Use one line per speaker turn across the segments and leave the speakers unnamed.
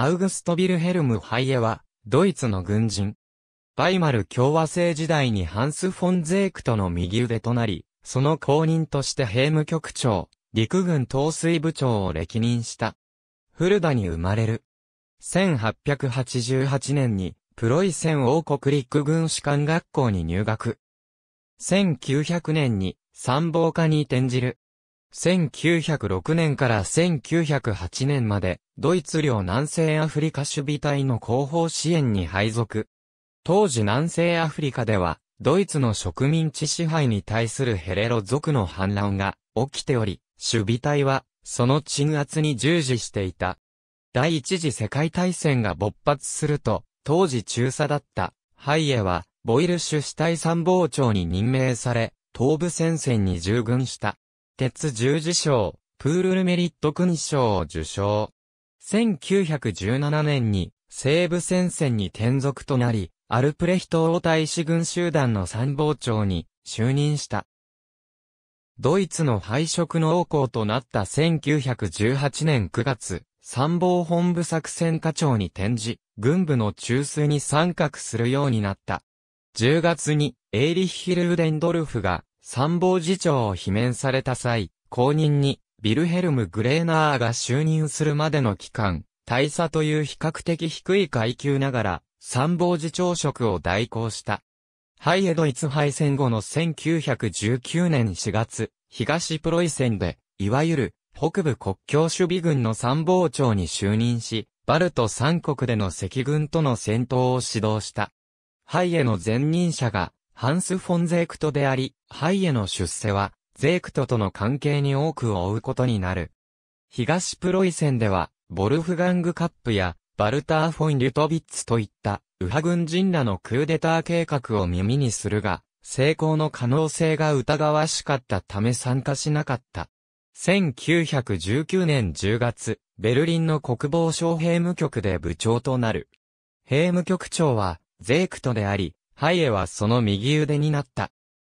アウグスト・ビルヘルム・ハイエは、ドイツの軍人。バイマル共和制時代にハンス・フォン・ゼークとの右腕となり、その後任として兵務局長、陸軍統帥部長を歴任した。古田に生まれる。1888年に、プロイセン王国陸軍士官学校に入学。1900年に、参謀家に転じる。1906年から1908年まで、ドイツ領南西アフリカ守備隊の後方支援に配属。当時南西アフリカでは、ドイツの植民地支配に対するヘレロ族の反乱が起きており、守備隊は、その鎮圧に従事していた。第一次世界大戦が勃発すると、当時中佐だった、ハイエは、ボイル首。ュ主体参謀長に任命され、東部戦線に従軍した。鉄十字章、プールルメリット勲章を受章。1917年に西部戦線に転属となり、アルプレヒト王大使軍集団の参謀長に就任した。ドイツの敗色の王侯となった1918年9月、参謀本部作戦課長に転じ、軍部の中枢に参画するようになった。10月にエイリッヒル・ウデンドルフが参謀次長を罷免された際、後任に、ビルヘルム・グレーナーが就任するまでの期間、大佐という比較的低い階級ながら、参謀次長職を代行した。ハイエドイツ敗戦後の1919年4月、東プロイセンで、いわゆる、北部国境守備軍の参謀長に就任し、バルト三国での赤軍との戦闘を指導した。ハイエの前任者が、ハンス・フォン・ゼークトであり、ハイエの出世は、ゼークトとの関係に多くを追うことになる。東プロイセンでは、ボルフガング・カップや、バルター・フォン・リュトビッツといった、右派軍人らのクーデター計画を耳にするが、成功の可能性が疑わしかったため参加しなかった。1919年10月、ベルリンの国防省兵務局で部長となる。兵務局長は、ゼークトであり、ハイエはその右腕になった。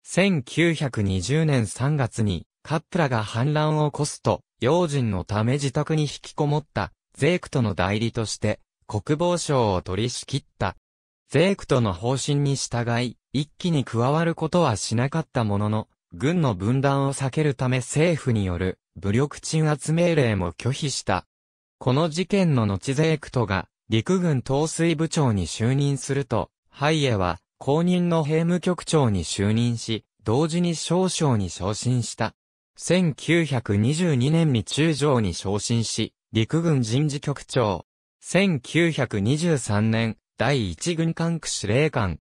1920年3月に、カップラが反乱を起こすと、用人のため自宅に引きこもった、ゼークトの代理として、国防省を取り仕切った。ゼークトの方針に従い、一気に加わることはしなかったものの、軍の分断を避けるため政府による武力鎮圧命令も拒否した。この事件の後ゼークトが陸軍統帥部長に就任すると、ハイエは公認の兵務局長に就任し、同時に少将に昇進した。1922年に中将に昇進し、陸軍人事局長。1923年、第一軍管区司令官。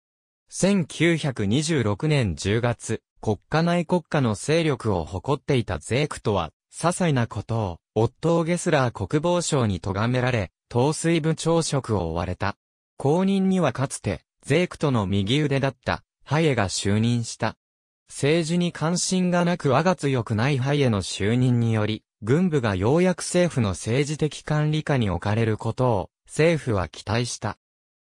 1926年10月、国家内国家の勢力を誇っていたゼークとは、些細なことを、オットー・ゲスラー国防省に咎められ、統帥部長職を追われた。公認にはかつて、ゼークトの右腕だった、ハイエが就任した。政治に関心がなく我が強くないハイエの就任により、軍部がようやく政府の政治的管理下に置かれることを、政府は期待した。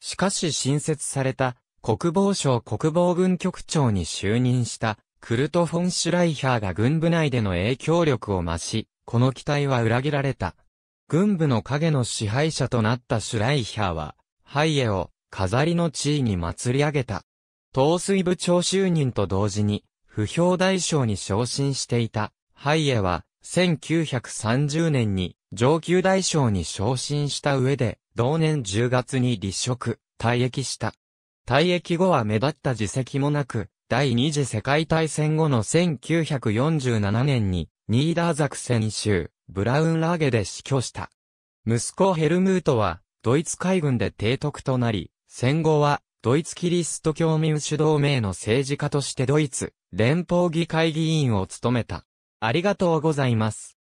しかし新設された、国防省国防軍局長に就任した、クルト・フォン・シュライヒャーが軍部内での影響力を増し、この期待は裏切られた。軍部の影の支配者となったシュライヒャーは、ハイエを飾りの地位に祭り上げた。東水部長就任と同時に、不評大将に昇進していた、ハイエは、1930年に上級大将に昇進した上で、同年10月に立職、退役した。退役後は目立った自責もなく、第二次世界大戦後の1947年に、ニーダーザクセン州、ブラウンラーゲで死去した。息子ヘルムートは、ドイツ海軍で提督となり、戦後は、ドイツキリスト教民主同盟の政治家としてドイツ、連邦議会議員を務めた。ありがとうございます。